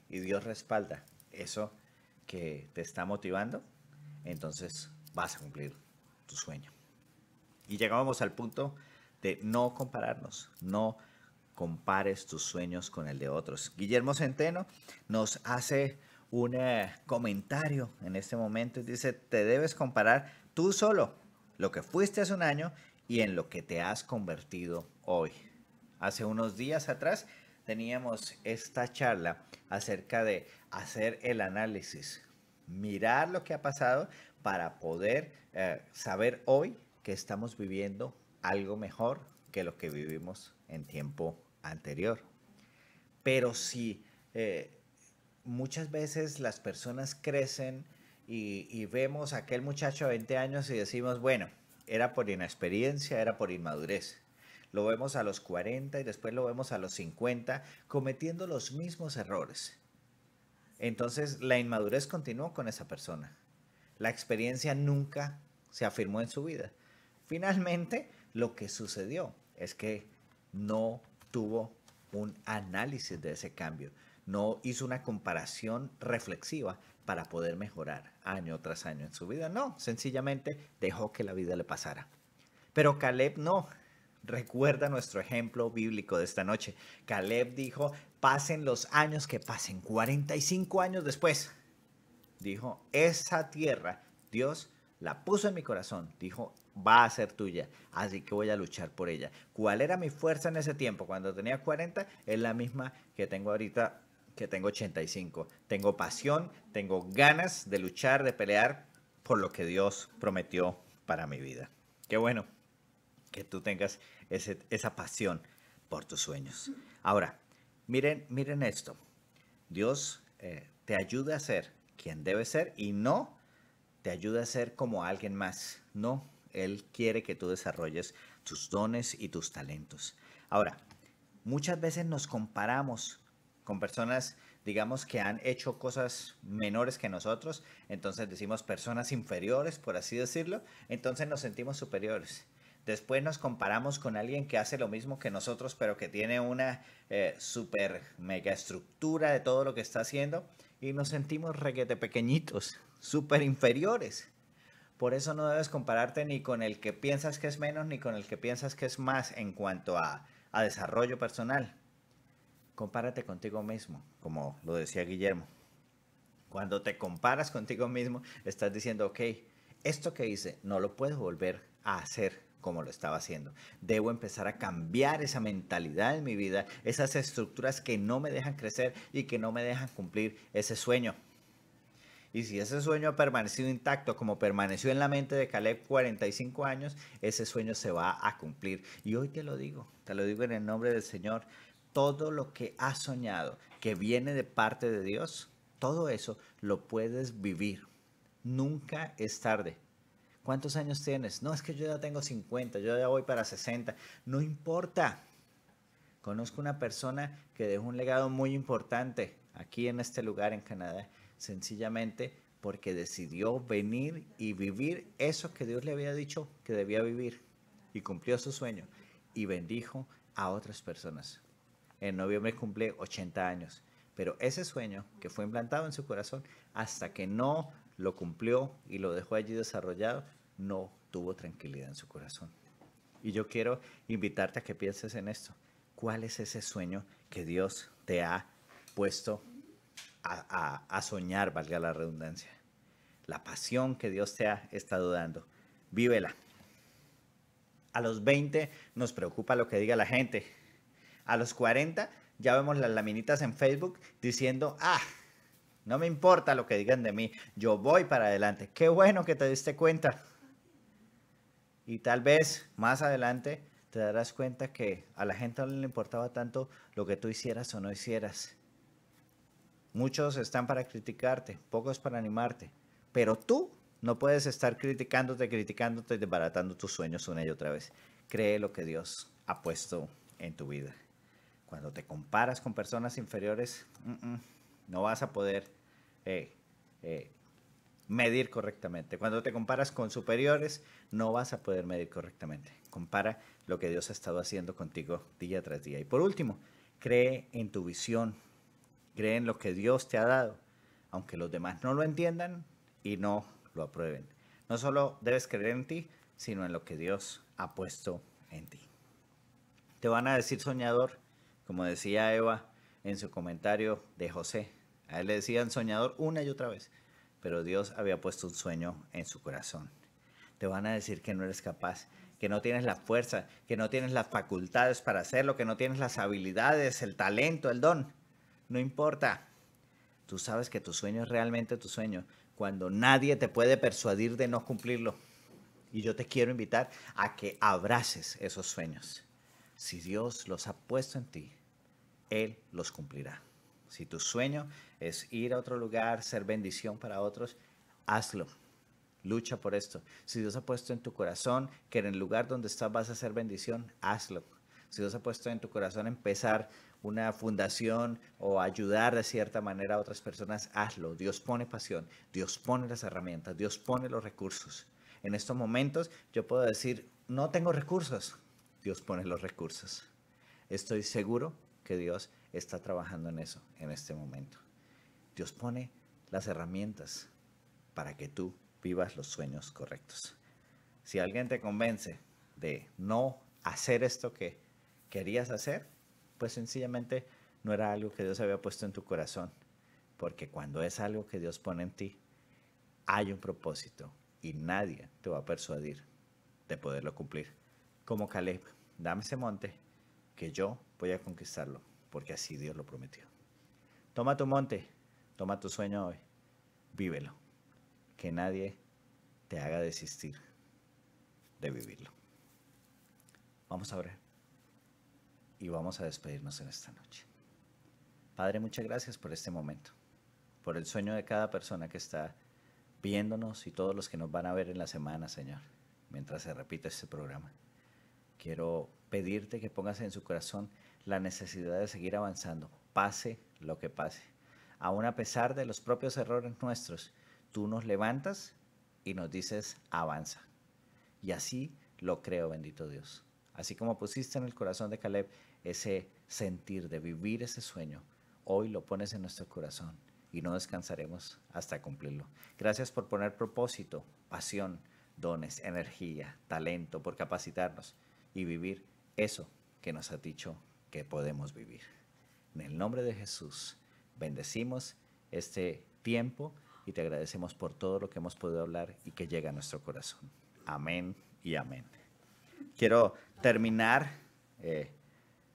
y Dios respalda eso que te está motivando, entonces vas a cumplir tu sueño. Y llegábamos al punto de no compararnos, no compares tus sueños con el de otros. Guillermo Centeno nos hace un eh, comentario en este momento dice, te debes comparar tú solo lo que fuiste hace un año y en lo que te has convertido hoy. Hace unos días atrás teníamos esta charla acerca de hacer el análisis, mirar lo que ha pasado para poder eh, saber hoy que estamos viviendo algo mejor que lo que vivimos en tiempo anterior. Pero si eh, muchas veces las personas crecen y, vemos a aquel muchacho a 20 años y decimos, bueno, era por inexperiencia, era por inmadurez. Lo vemos a los 40 y después lo vemos a los 50 cometiendo los mismos errores. Entonces la inmadurez continuó con esa persona. La experiencia nunca se afirmó en su vida. Finalmente, lo que sucedió es que no tuvo un análisis de ese cambio, no hizo una comparación reflexiva para poder mejorar año tras año en su vida. No, sencillamente dejó que la vida le pasara. Pero Caleb no. Recuerda nuestro ejemplo bíblico de esta noche. Caleb dijo, pasen los años que pasen, 45 años después. Dijo, esa tierra, Dios la puso en mi corazón. Dijo, va a ser tuya, así que voy a luchar por ella. ¿Cuál era mi fuerza en ese tiempo? Cuando tenía 40, es la misma que tengo ahorita que tengo 85. Tengo pasión, tengo ganas de luchar, de pelear por lo que Dios prometió para mi vida. Qué bueno que tú tengas esa pasión por tus sueños. Ahora, miren, miren esto. Dios eh, te ayuda a ser quien debe ser y no te ayuda a ser como alguien más. No, Él quiere que tú desarrolles tus dones y tus talentos. Ahora, muchas veces nos comparamos con personas, digamos, que han hecho cosas menores que nosotros, entonces decimos personas inferiores, por así decirlo, entonces nos sentimos superiores. Después nos comparamos con alguien que hace lo mismo que nosotros, pero que tiene una eh, super mega estructura de todo lo que está haciendo y nos sentimos requete pequeñitos, super inferiores. Por eso no debes compararte ni con el que piensas que es menos ni con el que piensas que es más en cuanto a desarrollo personal. Compárate contigo mismo, como lo decía Guillermo. Cuando te comparas contigo mismo, estás diciendo, ok, esto que hice no lo puedo volver a hacer como lo estaba haciendo. Debo empezar a cambiar esa mentalidad en mi vida, esas estructuras que no me dejan crecer y que no me dejan cumplir ese sueño. Y si ese sueño ha permanecido intacto como permaneció en la mente de Caleb 45 años, ese sueño se va a cumplir. Y hoy te lo digo, te lo digo en el nombre del Señor, todo lo que has soñado, que viene de parte de Dios, todo eso lo puedes vivir. Nunca es tarde. ¿Cuántos años tienes? No, es que yo ya tengo 50, yo ya voy para 60. No importa. Conozco una persona que dejó un legado muy importante aquí en este lugar en Canadá, sencillamente porque decidió venir y vivir eso que Dios le había dicho que debía vivir y cumplió su sueño y bendijo a otras personas en noviembre cumple 80 años. Pero ese sueño que fue implantado en su corazón, hasta que no lo cumplió y lo dejó allí desarrollado, no tuvo tranquilidad en su corazón. Y yo quiero invitarte a que pienses en esto. ¿Cuál es ese sueño que Dios te ha puesto a, a soñar, valga la redundancia? La pasión que Dios te ha estado dando. Vívela. A los 20 nos preocupa lo que diga la gente a los 40 ya vemos las laminitas en Facebook diciendo, ah, no me importa lo que digan de mí, yo voy para adelante. Qué bueno que te diste cuenta. Y tal vez más adelante te darás cuenta que a la gente no le importaba tanto lo que tú hicieras o no hicieras. Muchos están para criticarte, pocos para animarte, pero tú no puedes estar criticándote, criticándote y desbaratando tus sueños una y otra vez. Cree lo que Dios ha puesto en tu vida. Cuando te comparas con personas inferiores, no vas a poder eh, eh, medir correctamente. Cuando te comparas con superiores, no vas a poder medir correctamente. Compara lo que Dios ha estado haciendo contigo día tras día. Y por último, cree en tu visión, cree en lo que Dios te ha dado, aunque los demás no lo entiendan y no lo aprueben. No solo debes creer en ti, sino en lo que Dios ha puesto en ti. Te van a decir soñador, como decía Eva en su comentario de José, a él le decían soñador una y otra vez, pero Dios había puesto un sueño en su corazón. Te van a decir que no eres capaz, que no tienes la fuerza, que no tienes las facultades para hacerlo, que no tienes las habilidades, el talento, el don. No importa. Tú sabes que tu sueño es realmente tu sueño cuando nadie te puede persuadir de no cumplirlo. Y yo te quiero invitar a que abraces esos sueños. Si Dios los ha puesto en ti, él los cumplirá. Si tu sueño es ir a otro lugar, ser bendición para otros, hazlo. Lucha por esto. Si Dios ha puesto en tu corazón que en el lugar donde estás vas a ser bendición, hazlo. Si Dios ha puesto en tu corazón empezar una fundación o ayudar de cierta manera a otras personas, hazlo. Dios pone pasión, Dios pone las herramientas, Dios pone los recursos. En estos momentos yo puedo decir, no tengo recursos. Dios pone los recursos. Estoy seguro Dios está trabajando en eso en este momento. Dios pone las herramientas para que tú vivas los sueños correctos. Si alguien te convence de no hacer esto que querías hacer, pues sencillamente no era algo que Dios había puesto en tu corazón. Porque cuando es algo que Dios pone en ti, hay un propósito y nadie te va a persuadir de poderlo cumplir. Como Caleb, dame ese monte que yo voy a conquistarlo, porque así Dios lo prometió. Toma tu monte, toma tu sueño hoy, vívelo, que nadie te haga desistir de vivirlo. Vamos a orar y vamos a despedirnos en esta noche. Padre, muchas gracias por este momento, por el sueño de cada persona que está viéndonos y todos los que nos van a ver en la semana, Señor, mientras se repita este programa. Quiero pedirte que pongas en su corazón la necesidad de seguir avanzando, pase lo que pase. Aún a pesar de los propios errores nuestros, tú nos levantas y nos dices, avanza. Y así lo creo, bendito Dios. Así como pusiste en el corazón de Caleb ese sentir de vivir ese sueño, hoy lo pones en nuestro corazón y no descansaremos hasta cumplirlo. Gracias por poner propósito, pasión, dones, energía, talento, por capacitarnos y vivir eso que nos ha dicho que podemos vivir. En el nombre de Jesús, bendecimos este tiempo y te agradecemos por todo lo que hemos podido hablar y que llega a nuestro corazón. Amén y amén. Quiero terminar eh,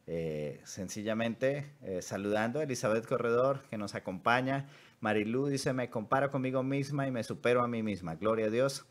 eh, sencillamente eh, saludando a Elizabeth Corredor que nos acompaña. Marilu dice, me comparo conmigo misma y me supero a mí misma. Gloria a Dios.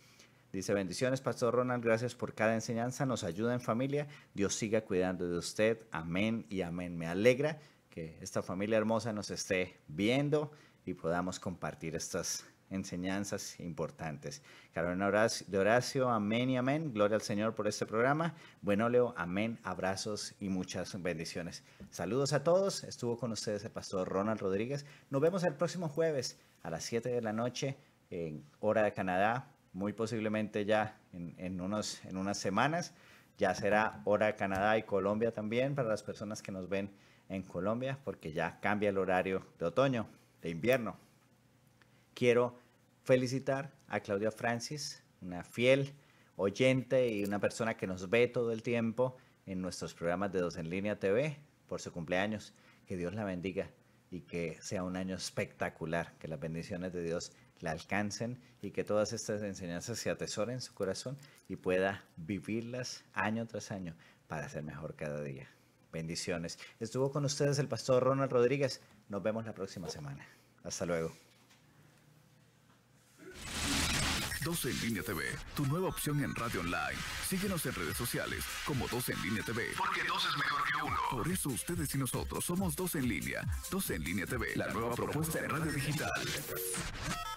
Dice, bendiciones, Pastor Ronald, gracias por cada enseñanza, nos ayuda en familia, Dios siga cuidando de usted, amén y amén. Me alegra que esta familia hermosa nos esté viendo y podamos compartir estas enseñanzas importantes. Carolina de Horacio, amén y amén. Gloria al Señor por este programa. Bueno, Leo, amén. Abrazos y muchas bendiciones. Saludos a todos. Estuvo con ustedes el pastor Ronald Rodríguez. Nos vemos el próximo jueves a las 7 de la noche en Hora de Canadá muy posiblemente ya en, unos, en unas semanas. Ya será hora Canadá y Colombia también para las personas que nos ven en Colombia, porque ya cambia el horario de otoño, de invierno. Quiero felicitar a Claudia Francis, una fiel oyente y una persona que nos ve todo el tiempo en nuestros programas de Dos en Línea TV, por su cumpleaños. Que Dios la bendiga y que sea un año espectacular, que las bendiciones de Dios la alcancen y que todas estas enseñanzas se atesoren en su corazón y pueda vivirlas año tras año para ser mejor cada día. Bendiciones. Estuvo con ustedes el pastor Ronald Rodríguez. Nos vemos la próxima semana. Hasta luego. 12 en línea TV, tu nueva opción en radio online. Síguenos en redes sociales como 12 en línea TV. Porque dos es mejor que uno. Por eso ustedes y nosotros somos 12 en línea. 12 en línea TV, la, nueva propuesta, de en radio digital.